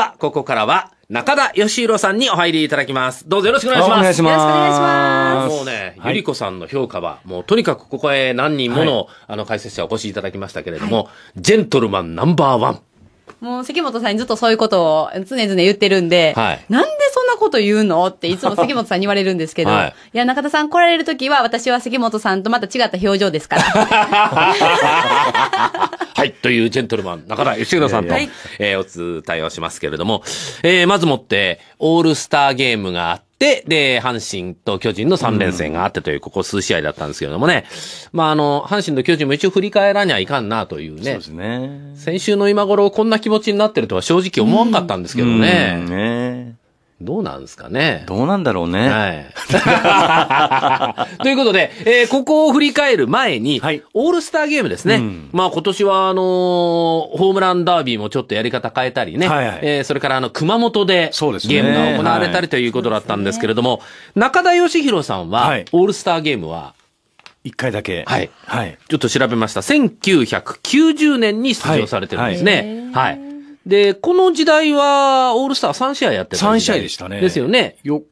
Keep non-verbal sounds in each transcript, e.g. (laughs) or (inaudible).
さあ、ここからは、中田義弘さんにお入りいただきます。どうぞよろしくお願いします。お願いします。よろしくお願いします。もうね、はい、ゆりこさんの評価は、もうとにかくここへ何人もの、はい、あの解説者をお越しいただきましたけれども、はい、ジェントルマンナンバーワン。もう関本さんにずっとそういうことを常々言ってるんで、はい、なんでそんなこと言うのっていつも関本さんに言われるんですけど、はい、いや、中田さん来られるときは私は関本さんとまた違った表情ですから。(laughs) はい、というジェントルマン、中田吉弘さんと、はい、えー、お伝えをしますけれども、えー、まずもって、オールスターゲームがあって、で、で、阪神と巨人の3連戦があってという、ここ数試合だったんですけれどもね。まあ、あの、阪神と巨人も一応振り返らにはいかんなというね。そうですね。先週の今頃、こんな気持ちになってるとは正直思わんかったんですけどね。うん、うんねどうなんですかね。どうなんだろうね。はい。(laughs) ということで、えー、ここを振り返る前に、はい、オールスターゲームですね。うん、まあ今年は、あのー、ホームランダービーもちょっとやり方変えたりね。はいはい、えー、それから、あの、熊本でゲームが行われたりということだったんですけれども、ねはい、中田義弘さんは、オールスターゲームは、一回だけ。はい。はい。ちょっと調べました。1990年に出場されてるんですね。はい。はいで、この時代は、オールスター3試合やってた。3試合でしたね。ですよね。横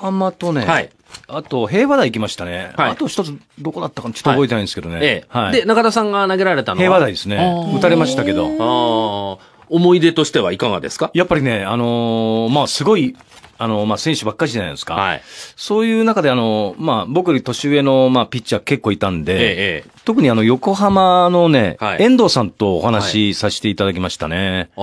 浜とね、はい、あと、平和台行きましたね。はい、あと一つ、どこだったかちょっと覚えてないんですけどね。はい、ええはい、で、中田さんが投げられたのは平和台ですね。打たれましたけど。ああ。思い出としてはいかがですかやっぱりね、あのー、まあ、すごいあの、まあ、選手ばっかりじゃないですか。はい、そういう中で、あの、まあ、僕より年上の、まあ、ピッチャー結構いたんで、ええ、特にあの、横浜のね、はい、遠藤さんとお話しさせていただきましたね。は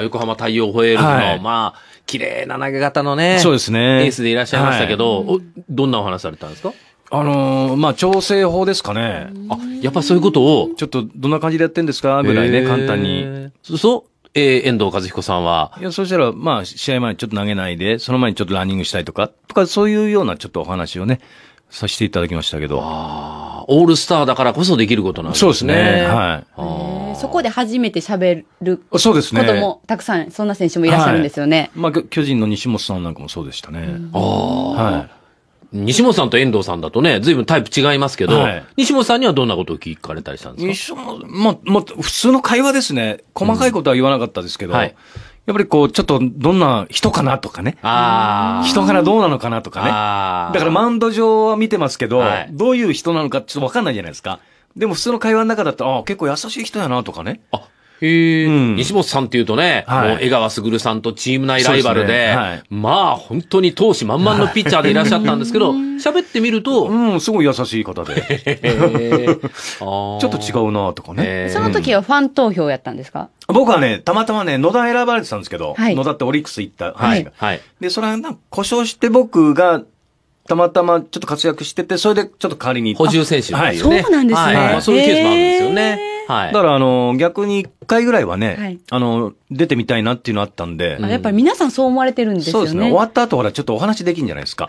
い、ああ、横浜太陽ホエールズの、はい、まあ、綺麗な投げ方のね、そうですね。エースでいらっしゃいましたけど、はい、どんなお話されたんですかあのー、まあ、調整法ですかね。あ、やっぱそういうことを。ちょっと、どんな感じでやってんですかぐらいね、簡単に。そう、えー、遠藤和彦さんは。いや、そしたら、まあ、試合前にちょっと投げないで、その前にちょっとランニングしたいとか、とか、そういうようなちょっとお話をね、させていただきましたけど。ああ、オールスターだからこそできることなんですね。そうですね。はい。そこで初めて喋るそうですね。こともたくさん、そんな選手もいらっしゃるんですよね。はい、まあ、巨人の西本さんなんかもそうでしたね。ああ。はい。西本さんと遠藤さんだとね、ずいぶんタイプ違いますけど、はい、西本さんにはどんなことを聞かれたりしたんですか西本、まあ、まあ、普通の会話ですね。細かいことは言わなかったですけど、うんはい、やっぱりこう、ちょっとどんな人かなとかね。人からどうなのかなとかね。だからマウンド上は見てますけど、はい、どういう人なのかちょっとわかんないじゃないですか。でも普通の会話の中だと、ああ、結構優しい人やなとかね。あ、へえ、うん、西本さんっていうとね、はい、もう江川卓さんとチーム内ライバルで、ねはい、まあ本当に闘志満々のピッチャーでいらっしゃったんですけど、(laughs) 喋ってみると。うん、すごい優しい方で。(laughs) ちょっと違うなとかね。その時はファン投票やったんですか、僕はね、たまたまね、野田選ばれてたんですけど、はい、野田ってオリックス行った。はい。はい、で、それは故障して僕が、たまたまちょっと活躍してて、それでちょっと代わりに。補充選手、ね、はい、そうなんですね。はい、まあ、そういうケースもあるんですよね。はい。だから、あの、逆に1回ぐらいはね、はい、あの、出てみたいなっていうのあったんで。やっぱり皆さんそう思われてるんですね。そうですね。終わった後、ほら、ちょっとお話できるんじゃないですか。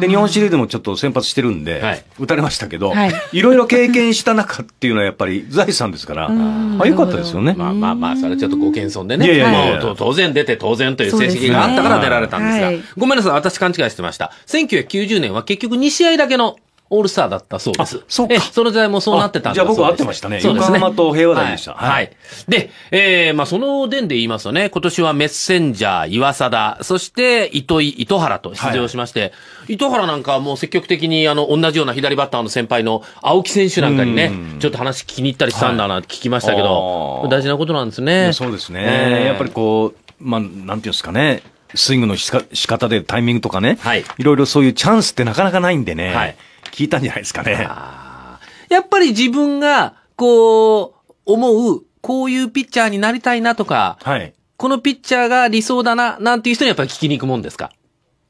で、日本シリーズもちょっと先発してるんで、はい、打たれましたけど、はい、いろいろ経験した中っていうのはやっぱり財産ですから、あ、よかったですよね。まあまあまあ、それちょっとご謙遜でね。いやいやもう当然出て当然という成績があったから出られたんですが、すねはい、ごめんなさい、私勘違いしてました。1990年は結局2試合だけのオールスターだったそうです。そうか。その時代もそうなってたんです。じゃあ僕合ってましたね。そうですね。横浜と平和台でした。はい。はい、で、えー、まあその伝で言いますとね、今年はメッセンジャー、岩貞、そして糸井、糸原と出場しまして、はい、糸原なんかもう積極的にあの、同じような左バッターの先輩の青木選手なんかにね、ちょっと話聞きに行ったりしたんだな、って聞きましたけど、大事なことなんですね。そうですね。えー、やっぱりこう、まあ、なんていうんですかね、スイングのしか仕方でタイミングとかね、はい、いろいろそういうチャンスってなかなかないんでね、はい、聞いたんじゃないですかね。やっぱり自分が、こう、思う、こういうピッチャーになりたいなとか、はい、このピッチャーが理想だな、なんていう人にやっぱり聞きに行くもんですか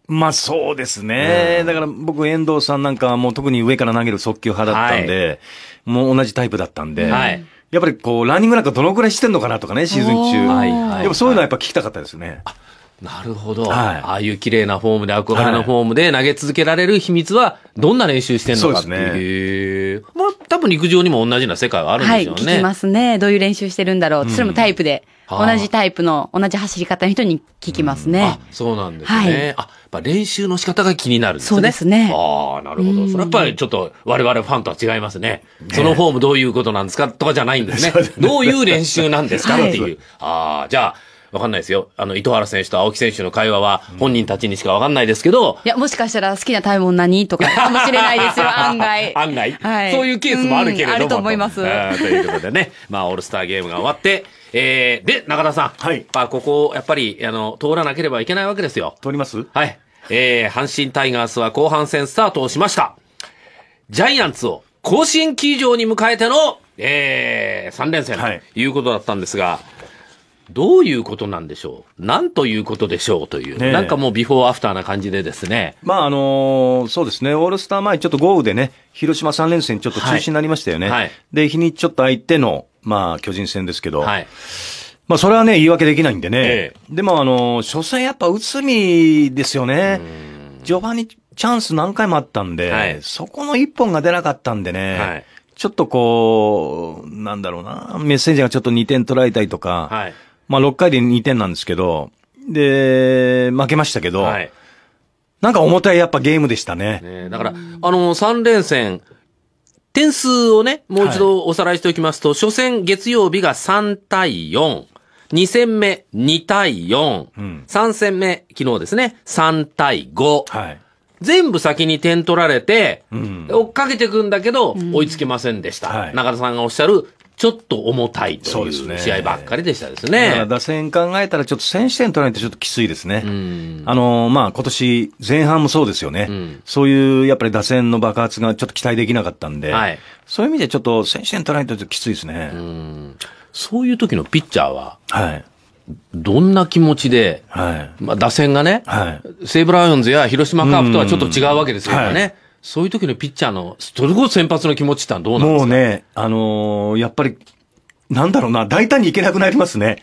まあそうですね、うん。だから僕、遠藤さんなんかはもう特に上から投げる速球派だったんで、はい、もう同じタイプだったんで、はい、やっぱりこう、ランニングなんかどのくらいしてんのかなとかね、シーズン中。はいはい、でもそういうのはやっぱ聞きたかったですね。はいなるほど、はい、ああいう綺麗なフォームで、憧れのフォームで投げ続けられる秘密は、どんな練習してんのかっていう。うね、まあ、多分陸上にも同じな世界はあるんでしょうね。はい、聞きますね。どういう練習してるんだろう。うん、それもタイプで。同じタイプの、同じ走り方の人に聞きますね。うん、あ、そうなんですね。はい、あ、やっぱ練習の仕方が気になるんですね。そうですね。ああ、なるほど。それやっぱりちょっと我々ファンとは違いますね。ねそのフォームどういうことなんですかとかじゃないんですね。すねどういう練習なんですかっていう。ああ、じゃあ、わかんないですよ。あの、糸原選手と青木選手の会話は本人たちにしかわかんないですけど、いや、もしかしたら好きなタイム何とかかもしれないですよ、(laughs) 案外。案外、はい、そういうケースもあるけれども。あると思います。ということでね、まあ、オールスターゲームが終わって、えー、で、中田さん。はい。まあ、ここ、やっぱり、あの、通らなければいけないわけですよ。通りますはい。えー、阪神タイガースは後半戦スタートをしました。ジャイアンツを甲子園球場に迎えての、えー、3連戦ということだったんですが、はいどういうことなんでしょう、なんということでしょうという、ね、なんかもうビフォーアフターな感じでですね。まああのー、そうですね、オールスター前、ちょっと豪雨でね、広島3連戦、ちょっと中止になりましたよね、はいはい、で日にちょっと相手の、まあ、巨人戦ですけど。はいまあ、それはね、言い訳できないんでね。ええ、でも、あのー、初戦やっぱ内海ですよね。序盤にチャンス何回もあったんで、はい、そこの一本が出なかったんでね。はいちょっとこう、なんだろうな、メッセージがちょっと2点取られたりとか、はい、まあ6回で2点なんですけど、で、負けましたけど、はい、なんか重たいやっぱゲームでしたね。ねだから、あの、3連戦、点数をね、もう一度おさらいしておきますと、はい、初戦月曜日が3対4。2戦目2対4、うん、3戦目昨日ですね、3対5。はい、全部先に点取られて、うん、追っかけていくんだけど、追いつけませんでした、はい、中田さんがおっしゃるちょっと重たいという試合ばっかりでしたですね。すね打線考えたら、ちょっと先取点取らないとちょっときついですね。あの、まあ、今年前半もそうですよね、うん、そういうやっぱり打線の爆発がちょっと期待できなかったんで、はい、そういう意味でちょっと先取点取らないときついですね。うん、そういう時のピッチャーは、はい、どんな気持ちで、はい、まあ打線がね、はい、西武ライオンズや広島カープとはちょっと違うわけですからね。はいそういう時のピッチャーの、ストルゴ先発の気持ちってのはどうなんですかもうね、あのー、やっぱり、なんだろうな、大胆にいけなくなりますね。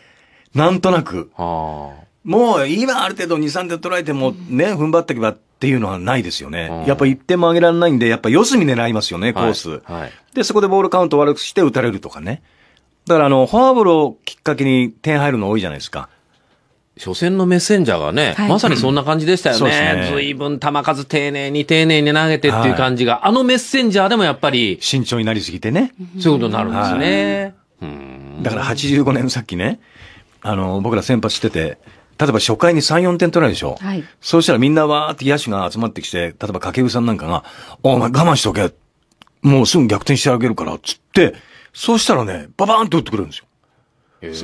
なんとなく。はあ、もう今ある程度2、3点取られてもね、踏ん張ってけばっていうのはないですよね。はあ、やっぱ1点も上げられないんで、やっぱ四隅狙いますよね、コース。はいはい、で、そこでボールカウント悪くして打たれるとかね。だからあの、フォアボールをきっかけに点入るの多いじゃないですか。初戦のメッセンジャーがね、はい、まさにそんな感じでしたよね。随分、球数丁寧に丁寧に投げてっていう感じが、はい、あのメッセンジャーでもやっぱり。慎重になりすぎてね。そういうことになるんですね。はい、だから85年さっきね、あの、僕ら先発してて、例えば初回に3、4点取られるでしょ。はい、そうしたらみんなわーって野手が集まってきて、例えば掛布さんなんかが、お前我慢しとけ。もうすぐ逆転してあげるから、つって、そうしたらね、ババーンと打ってくるんですよ。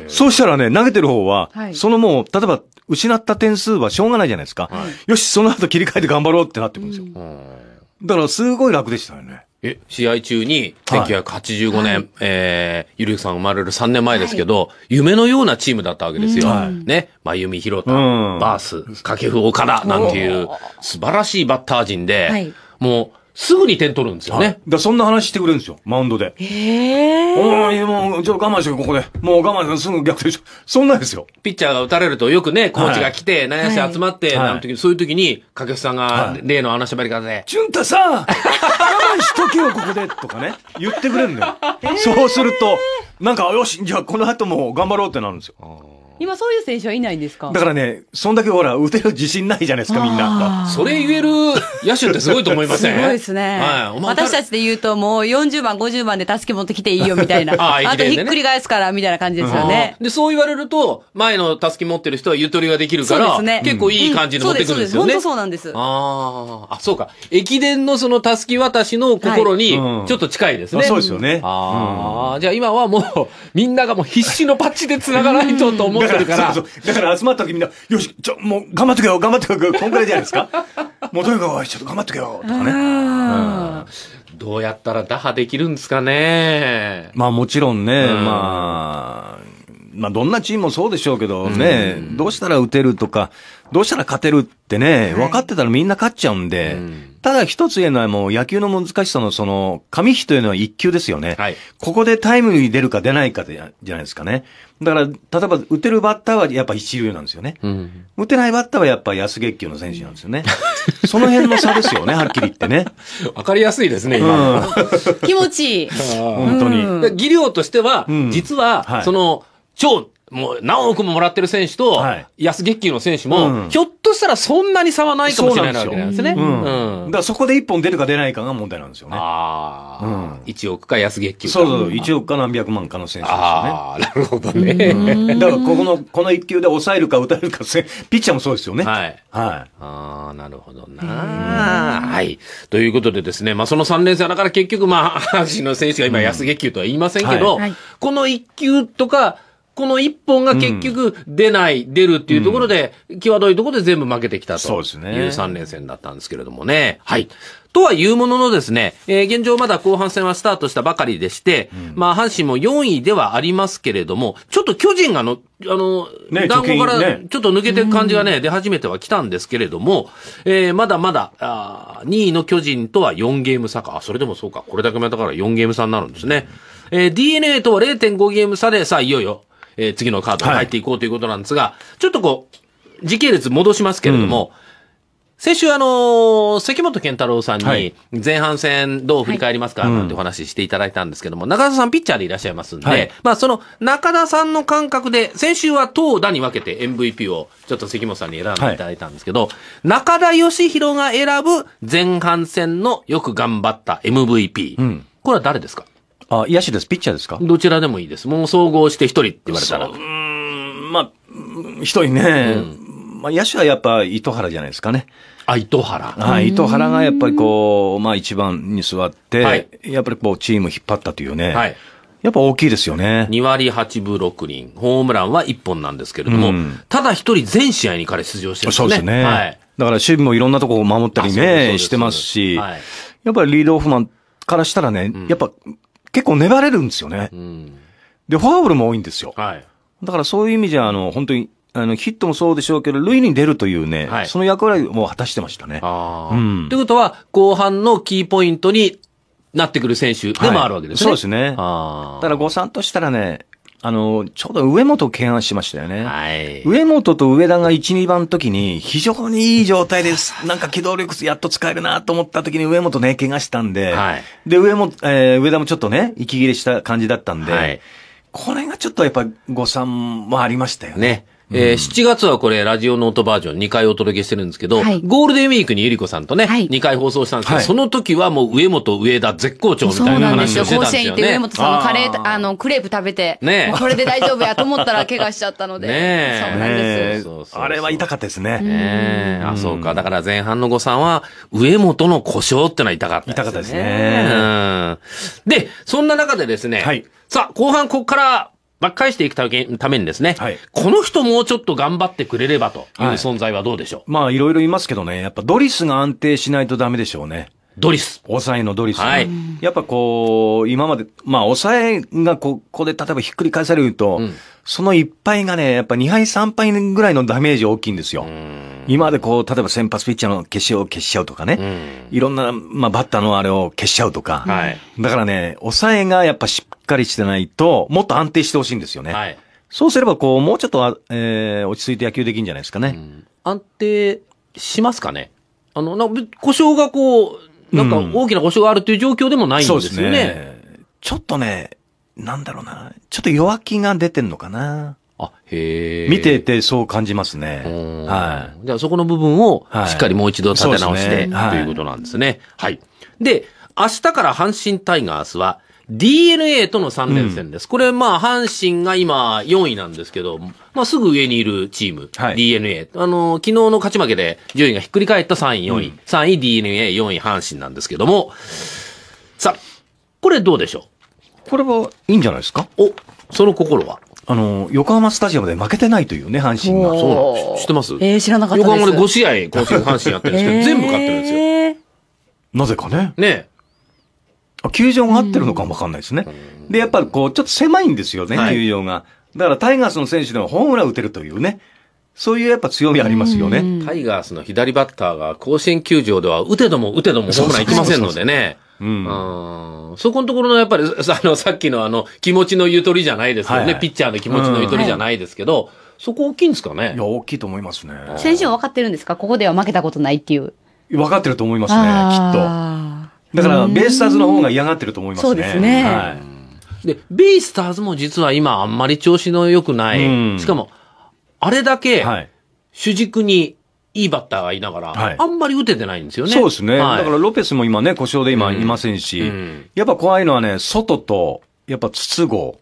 そうしたらね、投げてる方は、はい、そのもう、例えば、失った点数はしょうがないじゃないですか。はい、よし、その後切り替えて頑張ろうってなってくるんですよ。うん、だから、すごい楽でしたよね。え、試合中に、1985年、はい、えー、ゆるゆさん生まれる3年前ですけど、はい、夢のようなチームだったわけですよ。ね。まゆみひろた、バース、掛布岡田なんていう、素晴らしいバッター陣で、はい、もう、すぐに点取るんですよね。だそんな話してくれるんですよ、マウンドで。ええー。おい、もう、ちょっと我慢してここで。もう我慢して、すぐ逆転しそんなんですよ。ピッチャーが打たれると、よくね、コーチが来て、内野手集まって、なん時、そういう時に、掛布さんが、例の話しゃり方で、んたさん我慢しとけよ、ここでとかね、言ってくれるんだよ。(laughs) そうすると、なんか、よし、じゃあこの後も頑張ろうってなるんですよ。今そういう選手はいないんですかだからね、そんだけほら、打てる自信ないじゃないですか、みんな。それ言える野手ってすごいと思いません、すごいですね、はい。私たちで言うと、もう40番、50番で助け持ってきていいよ、みたいな。(laughs) あ、ね、あとひっくり返すから、みたいな感じですよね。で、そう言われると、前の助け持ってる人はゆとりができるから、ね、結構いい感じに持ってくるんですよね。うん、そうです、そうです。本当そうなんです。ああ、そうか。駅伝のその助け渡しの心に、ちょっと近いですね。はいうん、そうですよね。ああ、うん、じゃあ今はもう、みんながもう必死のパッチで繋がないとと思って、持るから。そうそうだから集まった時みんな、よし、ちょ、もう頑張ってくよ、頑張ってくよ、こんぐらいじゃないですか。(laughs) もうとにかく、ちょっと頑張ってくよ、とかね。うんどうやったら打破できるんですかね。まあもちろんね、うん、まあ、まあどんなチームもそうでしょうけどね、うん、どうしたら打てるとか、どうしたら勝てるってね、分かってたらみんな勝っちゃうんで、はい、ただ一つ言えるのはもう野球の難しさのその、紙飛というのは一球ですよね。はい、ここでタイムに出るか出ないかでじゃないですかね。だから、例えば打てるバッターはやっぱ一流なんですよね。うん、打てないバッターはやっぱ安月給の選手なんですよね。その辺の差ですよね、(laughs) はっきり言ってね。わかりやすいですね、今。うん、気持ちいい。(laughs) 本当に。技量としては、実は、その、超もう何億ももらってる選手と、安月給の選手も、ひょっとしたらそんなに差はないかもしれないわけなんですね。だからそこで一本出るか出ないかが問題なんですよね。ああ。うん。1億か安月給か。そうそう、1億か何百万かの選手ですよね。ああ、なるほどね。だからここの、この1球で抑えるか打たれるか、ピッチャーもそうですよね。はい。はい。ああ、なるほどな。はい。ということでですね、まあその3連戦だから結局まあ、阪神の選手が今安月給とは言いませんけど、この1球とか、この一本が結局出ない、うん、出るっていうところで、うん、際どいところで全部負けてきたという3連戦だったんですけれどもね。ねはい。とはいうもののですね、えー、現状まだ後半戦はスタートしたばかりでして、うん、まあ、阪神も4位ではありますけれども、ちょっと巨人がの、あの、ね、団子からちょっと抜けてる感じがね、ね出始めてはきたんですけれども、えー、まだまだあ、2位の巨人とは4ゲーム差か。あ、それでもそうか。これだけまたから4ゲーム差になるんですね。えー、DNA とは0.5ゲーム差で、さあ、いよいよ、えー、次のカードに入っていこうということなんですが、はい、ちょっとこう、時系列戻しますけれども、うん、先週あのー、関本健太郎さんに前半戦どう振り返りますかなんてお話ししていただいたんですけども、はい、中田さんピッチャーでいらっしゃいますんで、はい、まあその中田さんの感覚で、先週は投打に分けて MVP をちょっと関本さんに選んでいただいたんですけど、中田義弘が選ぶ前半戦のよく頑張った MVP。うん、これは誰ですかあ、野手です。ピッチャーですかどちらでもいいです。もう総合して一人って言われたら。うーん、まあ、一人ね、うん、まあ野手はやっぱ糸原じゃないですかね。あ、糸原。はい、糸原がやっぱりこう、まあ一番に座って、はい、やっぱりこうチーム引っ張ったというね。はい。やっぱ大きいですよね。2割8分6厘。ホームランは1本なんですけれども、うん、ただ一人全試合に彼出場してますね。そうですね。はい。だから守備もいろんなとこを守ったりね、してますし、はい、やっぱりリードオフマンからしたらね、うん、やっぱ結構粘れるんですよね。うん、で、フォアボールも多いんですよ。はい、だからそういう意味じゃ、あの、本当に、あの、ヒットもそうでしょうけど、塁に出るというね、はい、その役割も果たしてましたね。あうん、ということは、後半のキーポイントになってくる選手でもあるわけですね。はい、そうですね。だから誤算としたらね、あの、ちょうど上本を懸案しましたよね。はい。上本と上田が1、2番の時に、非常にいい状態です。なんか機動力やっと使えるなと思った時に上本ね、怪我したんで、はい。で、上も、えー、上田もちょっとね、息切れした感じだったんで、はい。これがちょっとやっぱ誤算もありましたよね。ね。えー、7月はこれ、ラジオノートバージョン2回お届けしてるんですけど、はい、ゴールデンウィークにゆりこさんとね、はい、2回放送したんですけど、はい、その時はもう上本、上田絶好調みたいな話をしてたんですよ、ね。そうなんですよ。甲子園行って上本さんのカレー、あの、クレープ食べて、ね、これで大丈夫やと思ったら怪我しちゃったので。ねそうなんですよ。ね、あれは痛かったですね。ねあ、そうか。だから前半の誤算は、上本の故障ってのは痛かった、ね、痛かったですね。うん。で、そんな中でですね、はい、さあ、後半ここから、巻き返していくためにですね、はい、この人もうちょっと頑張ってくれればという存在はどうでしょう、はい、まあいろいろいますけどね、やっぱドリスが安定しないとダメでしょうね。ドリス。抑えのドリス。はい。やっぱこう、今まで、まあ、抑えがここで例えばひっくり返されると、うん、その一敗がね、やっぱ2敗3敗ぐらいのダメージ大きいんですよ。今までこう、例えば先発ピッチャーの消しを消しちゃうとかね、いろんな、まあ、バッターのあれを消しちゃうとか、はい、だからね、抑えがやっぱしっかりしてないと、もっと安定してほしいんですよね。はい、そうすればこう、もうちょっと、えー、落ち着いて野球できるんじゃないですかね。安定しますかねあの、な故障がこう、なんか大きな故障があるという状況でもないんですよね。ねちょっとね、なんだろうな。ちょっと弱気が出てんのかな。あ、へえ。見ててそう感じますね。はい。じゃあそこの部分をしっかりもう一度立て直して、はいね、ということなんですね。はい、はい。で、明日から阪神タイガースは、DNA との3連戦です。うん、これ、まあ、阪神が今4位なんですけど、まあ、すぐ上にいるチーム、はい、DNA。あの、昨日の勝ち負けで順位がひっくり返った3位、4位。うん、3位 DNA、4位阪神なんですけども、さあ、これどうでしょうこれはいいんじゃないですかお、その心はあの、横浜スタジアムで負けてないというね、阪神が。そう知ってますえー、知らなかった横浜で5試合、今週 (laughs) 阪神やってるんですけど、全部勝ってるんですよ。なぜかね。ね球場が合ってるのかもわかんないですね。で、やっぱこう、ちょっと狭いんですよね、はい、球場が。だからタイガースの選手でもホームラン打てるというね。そういうやっぱ強みありますよね。タイガースの左バッターが甲子園球場では打てども打てどもホームランいきませんのでね。うん、そこのところのやっぱり、(laughs) あの、さっきのあの、気持ちのゆとりじゃないですよね、はいはい、ピッチャーの気持ちのゆとりじゃないですけど、そこ大きいんですかねいや、大きいと思いますね。選手は分かってるんですかここでは負けたことないっていう。分かってると思いますね、きっと。だからベイスターズの方が嫌がってると思いますね。そうですね。はい、で、ベイスターズも実は今あんまり調子の良くない。しかも、あれだけ主軸に、いいバッターがいながら、はい、あんまり打ててないんですよね。そうですね。はい、だからロペスも今ね、故障で今いませんし、うん、やっぱ怖いのはね、外と、やっぱ筒子、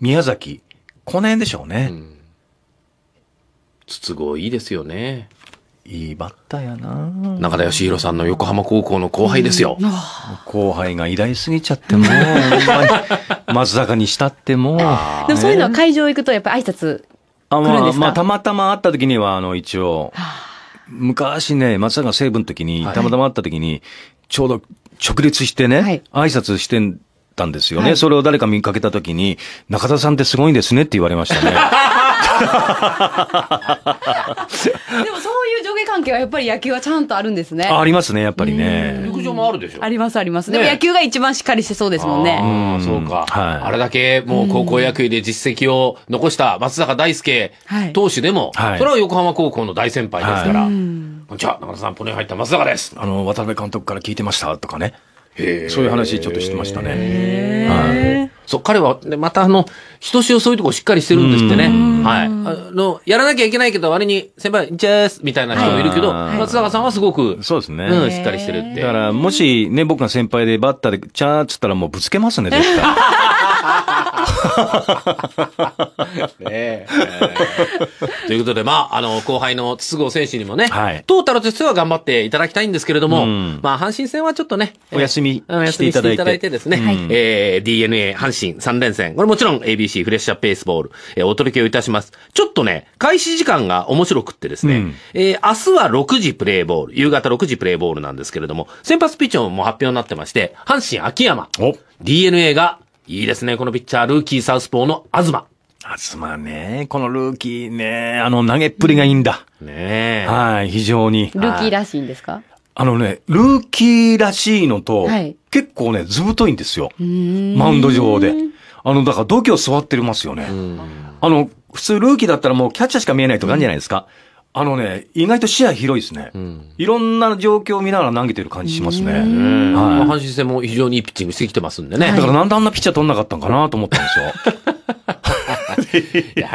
宮崎、この辺でしょうね。うん、筒子いいですよね。いいバッターやな中田義弘さんの横浜高校の後輩ですよ、うん、後輩が偉大すぎちゃっても松坂にしたってもでもそういうのは会場行くとやっぱ挨拶来るんですかまあ、まあ、たまたま会った時にはあの一応昔ね松坂西武の時に、たまたま会った時にちょうど直立してね、はい、挨拶してたんですよね、はい、それを誰か見かけた時に中田さんってすごいんですねって言われましたね (laughs) でもそういう上下関係はやっぱり野球はちゃんとあるんですね。ありますね、やっぱりね。陸上もあるでしょ。ありますあります。でも野球が一番しっかりしてそうですもんね。あそうか、はい。あれだけもう高校野球で実績を残した松坂大輔投手でも、はい、それは横浜高校の大先輩ですから。はい、こんにちは、中田さん、ポネ入った松坂です。あの、渡辺監督から聞いてましたとかね。そういう話ちょっとしてましたね。はい。そう、彼は、ね、またあの、人志をそういうとこしっかりしてるんですってね。はい。あの、やらなきゃいけないけど、割に、先輩、チェースみたいな人もいるけど、松坂さんはすごく、そうですね。うん、しっかりしてるって。だから、もしね、僕が先輩でバッターで、ちゃーっつったらもうぶつけますね、絶対。(laughs) (laughs) ねえー、ということで、まあ、あの、後輩の筒香選手にもね、はい、トータルとしては頑張っていただきたいんですけれども、うん、まあ、阪神戦はちょっとね、お休みしていただいて。いいてですね、はい、えー、DNA、阪神3連戦、これもちろん ABC フレッシャーペースボール、えー、お届けをいたします。ちょっとね、開始時間が面白くってですね、うん、えー、明日は6時プレイボール、夕方6時プレイボールなんですけれども、先発ピッチャーも発表になってまして、阪神秋山、DNA がいいですね、このピッチャー、ルーキーサウスポーの東。東ね、このルーキーね、あの投げっぷりがいいんだ。ねはい、非常に。ルーキーらしいんですかあのね、ルーキーらしいのと、はい、結構ね、ずぶといんですよ。マウンド上で。あの、だから、度胸座ってますよね。あの、普通ルーキーだったらもうキャッチャーしか見えないとかあるんじゃないですか。うんあのね、意外と視野広いですね、うん、いろんな状況を見ながら投げてる感じしますね。はい、阪神戦も非常にいいピッチングしてきてますんでね。だからなんであんなピッチャー取んなかったんかなと思ったんですよ。(laughs) 阪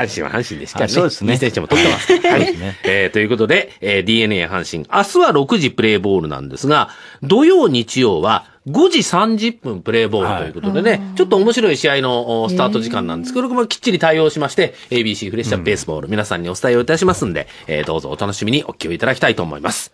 神は阪神でしかね。そうですね。選手も取ってます。(laughs) はい。えー、ということで、えー、DNA 阪神、明日は6時プレイボールなんですが、土曜、日曜は、5時30分プレーボールということでね、はい、ちょっと面白い試合のスタート時間なんですけど、これもきっちり対応しまして、ABC フレッシャーベースボール、皆さんにお伝えをいたしますんで、えー、どうぞお楽しみにお聞きいただきたいと思います。